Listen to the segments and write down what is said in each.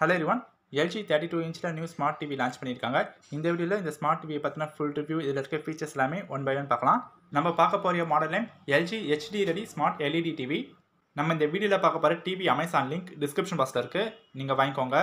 hello எரிவான் LG thirty two இன்ச்சில் new smart TV launch பண்ணியிருக்காங்க இந்த வீடியோவில் இந்த ஸ்மார்ட் டிவியை பற்றின ஃபுல் ரிவ்யூ இதில் இருக்க ஃபீச்சர்ஸ் எல்லாமே ஒன் பை ஒன் பார்க்கலாம் நம்ம பார்க்க போகிற model LG HD ready smart LED TV நம்ம இந்த வீடியோவில் பார்க்க போகிற டிவி அமேசான் லிங்க் டிஸ்கிரிப்ஷன் பாக்ஸில் இருக்குது நீங்கள் வாங்கிக்கோங்க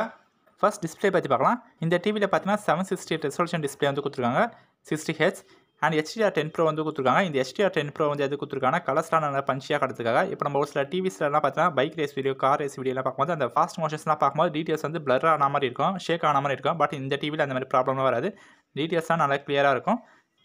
ஃபர்ஸ்ட் டிஸ்பிளே பற்றி பார்க்கலாம் இந்த டிவியில் பார்த்தீங்கன்னா செவன் சிக்ஸ்டி ரெசல்யூஷன் டிஸ்பிளே வந்து கொடுத்துருக்காங்க sixty H and HDR ten pro வந்து கொடுத்துருக்காங்க இந்த ஹெச்டிஆர் டென் ப்ரோ வந்து எது கொடுத்துருக்காங்கன்னா கலஸ்டான பஞ்சியாக கிடத்துக்காக இப்போ நம்ம ஒரு சில டிவிஸ்லாம் பார்த்தீங்கன்னா bike race video car race வீடியோலாம் பார்க்கும்போது அந்த ஃபாஸ்ட் மோஷன்ஸ்லாம் பார்க்கும்போது டீட்டெயில்ஸ் வந்து பிளர் ஆன மாதிரி இருக்கும் ஷேக் ஆன மாதிரி இருக்கும் பட் இந்த டிவியில் அந்த மாதிரி ப்ராப்ளமாக வராது டீட்டெயில்ஸ்லாம் நல்லா கிளியராக இருக்கும்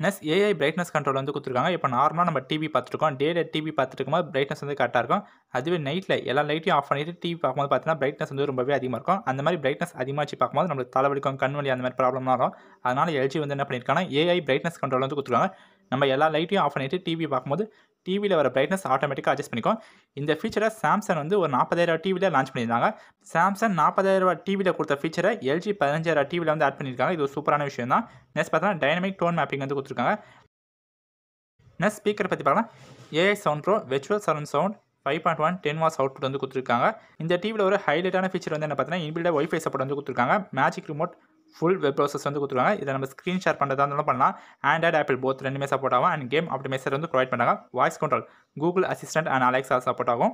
நெக்ஸ்ட் ஏஐ பிரைட்னஸ் கண்ட்ரோல் வந்து கொடுத்துருக்காங்க இப்போ நார்மலாக நம்ம டிவி பார்த்துருக்கோம் டே டிவி பார்த்துட்டு போது பிரைட்னஸ் வந்து கரெக்டாக இருக்கும் அதுவே நைட்டில் எல்லா லைட்டையும் ஆஃப் பண்ணிட்டு டிவி பார்க்கும்போது பார்த்தீங்கன்னா பிரைட்னஸ் வந்து ரொம்பவே அதிகமாக இருக்கும் அந்த மாதிரி பிரைட்னஸ் அதிகமாக வச்சு பார்க்கும்போது நம்மளுக்கு தலைவலிக்கும் கண் வழி அந்த மாதிரி ப்ராப்ளம்லாம் வரும் அதனால் எல்ஜி வந்து என்ன பண்ணியிருக்காங்க ஏஐ பிரைட்னஸ் கண்ட்ரோல் வந்து கொடுத்துருக்காங்க நம்ம எல்லா லைட்டையும் ஆஃப் பண்ணிவிட்டு டிவி பார்க்கும்போது டிவியில் வர பிரைட்னஸ் ஆட்டோமேட்டிக்காக அட்ஜஸ்ட் பண்ணிக்கும் இந்த ஃபீச்சரை சாம்சங் வந்து ஒரு நாற்பதாயிரம் டிவியில் லான்ச் பண்ணியிருந்தாங்க சாம்சங் நாற்பதாயிரம் டிவியில் கொடுத்த ஃபீச்சரை எல்ஜி பதினஞ்சாயிரம் டிவியில் வந்து ஆட் பண்ணியிருக்காங்க இது ஒரு சூப்பரான விஷயம் தான் நெக்ஸ்ட் பார்த்தீங்கன்னா டைனமிக் டோன் மேப்பிங் வந்து கொடுத்துருக்காங்க நெக்ஸ்ட் ஸ்பீக்கர் பற்றி பார்க்கலாம் AI sound pro virtual surround sound five point one ten watts put வந்து கொடுத்துருக்காங்க இந்த டிவியில் ஒரு ஹைலைட்டான ஃபீச்சர் வந்து என்ன பார்த்தீங்கன்னா இன்பில்ட ஒய்ஃபை சப்போர்ட் வந்து கொடுத்துருக்காங்க magic remote full web browsers வந்து கொடுத்துருவாங்க இதை நம்ம ஸ்க்ரீன் ஷேர் பண்ணுறதா இருந்தாலும் பண்ணலாம் ஆண்ட்ராய்டு ஆப்பிள் போத் ரெண்டுமே சப்போர்ட் ஆகும் அண்ட் கேம் ஆப்டிமைசர் வந்து ப்ரொவைட் பண்ணுறாங்க voice control Google Assistant and Alexa support ஆகும்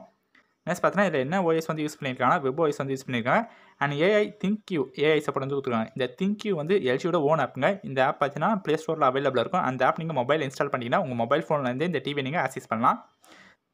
நெக்ஸ்ட் பார்த்தீங்கன்னா இதில் என்ன ஓஎஸ் வந்து யூஸ் பண்ணியிருக்காங்கன்னா வெப் ஓஎஸ் வந்து யூஸ் பண்ணியிருக்காங்க and AI ThinQ AI support வந்து கொடுத்துருக்காங்க இந்த திங்க் யூ வந்து எல்ஜியோட ஓன் ஆப்புங்க இந்த ஆப் பார்த்தீங்கன்னா ப்ளே ஸ்டோரில் அவைலபிளாக இருக்கும் அந்த ஆப் நீங்கள் மொபைல் இன்ஸ்டால் பண்ணிங்கன்னா உங்கள் மொபைல் ஃபோன்லேருந்து இந்த டிவி நீங்கள் ஆக்சஸ் பண்ணலாம்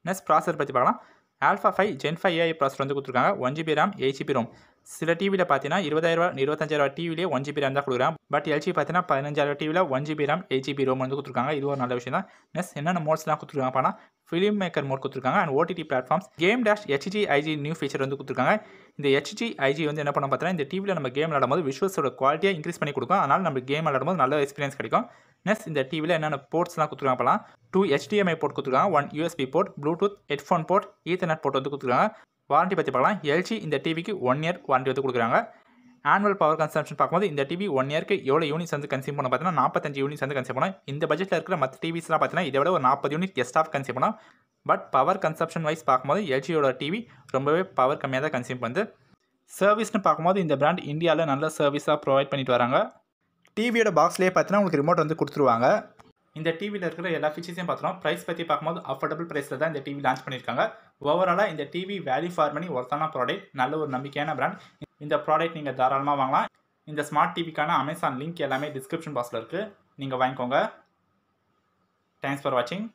நெக்ஸ்ட் ப்ராசர் பற்றி பார்க்கலாம் Alpha five Gen five AI processor வந்து கொடுத்துருக்காங்க one GB RAM eight GB ROM சில டிவியில் பார்த்தீங்கன்னா இருபதாயிரரூவா இருபத்தஞ்சாயிரரூவா டிவிலே ஒன் ஜிபி ரேம் தான் கொடுக்குறேன் பட் எல்ஜி பார்த்தீங்கன்னா பதினஞ்சாயிரம் டிவியில் one GB RAM eight GB ROM வந்து கொடுத்துருக்காங்க இது ஒரு நல்ல விஷயம் தான் நெக்ஸ்ட் என்னென்ன மோட்ஸ்லாம் கொடுத்துருக்காங்க பார்த்தா ஃபிலிம் மேக்கர் மோட் கொடுத்துருக்காங்க and OTT platforms game dash HGIG new feature வந்து கொடுத்துருக்காங்க இந்த ஹெச்ஜி ஐஜி வந்து என்ன பண்ண பார்த்தீங்கன்னா இந்த டிவியில் நம்ம கேம் விளாடும் போது விஷுவல்ஸோட குவாலிட்டியாக இன்க்ரீஸ் பண்ணி கொடுக்கும் அதனால் நம்ம கேம் விளாடும் போது நல்ல எக்ஸ்பீரியன்ஸ் கிடைக்கும் நெக்ஸ்ட் இந்த டிவியில் என்னென்ன போர்ட்ஸ்லாம் கொடுத்துருக்காங்க அப்போலாம் டூ ஹெச்டிஎம்ஐ போர்ட் கொடுத்துருக்காங்க one USB port Bluetooth headphone port Ethernet port வந்து கொடுத்துருக்காங்க வாரண்டி பற்றி பார்க்கலாம் எல்ஜி இந்த டிவிக்கு ஒன் இயர் வாரண்டி வந்து கொடுக்குறாங்க ஆனுவல் பவர் கன்சம்ஷன் பார்க்கும்போது இந்த டிவி ஒன் இயருக்கு எவ்வளோ யூனிட்ஸ் வந்து கன்சியூம் பண்ண பார்த்தீங்கன்னா நாற்பத்தஞ்சு யூனிட்ஸ் வந்து கன்சியூம் பண்ணோம் இந்த பட்ஜெட்டில் இருக்கிற மற்ற டிவிஸ்லாம் பார்த்தீங்கன்னா இதை விட ஒரு நாற்பது யூனிட் கெஸ்ட் ஆஃப் கன்சியூம் பண்ணோம் பட் பவர் கன்சப்ஷன் வைஸ் பார்க்கும்போது எல்ஜியோட டிவி ரொம்பவே பவர் கம்மியாக தான் கன்சியூம் பண்ணுது சர்வீஸ்னு பார்க்கும்போது இந்த பிராண்ட் இந்தியாவில் நல்ல சர்வீஸாக ப்ரொவைட் பண்ணிட்டு வராங்க டிவியோட பாக்ஸ்லேயே பார்த்தீங்கன்னா உங்களுக்கு ரிமோட் வந்து கொடுத்துருவாங்க இந்த டிவியில் இருக்கிற எல்லா ஃபீச்சர்ஸையும் பார்த்துரும் ப்ரைஸ் பற்றி பார்க்கும்போது அஃபோர்டபுள் ப்ரைஸில் தான் இந்த டிவி லான்ச் பண்ணியிருக்காங்க ஓவராலாக இந்த டிவி வேல்யூ ஃபார் பண்ணி ஒருத்தான ப்ராடக்ட் நல்ல ஒரு நம்பிக்கையான ப்ராண்ட் இந்த ப்ராடக்ட் நீங்கள் தாராளமாக வாங்கலாம் இந்த ஸ்மார்ட் டிவிக்கான அமேசான் லிங்க் எல்லாமே டிஸ்கிரிப்ஷன் பாக்ஸில் இருக்குது நீங்கள் வாங்கிக்கோங்க தேங்க்ஸ் ஃபார் வாட்சிங்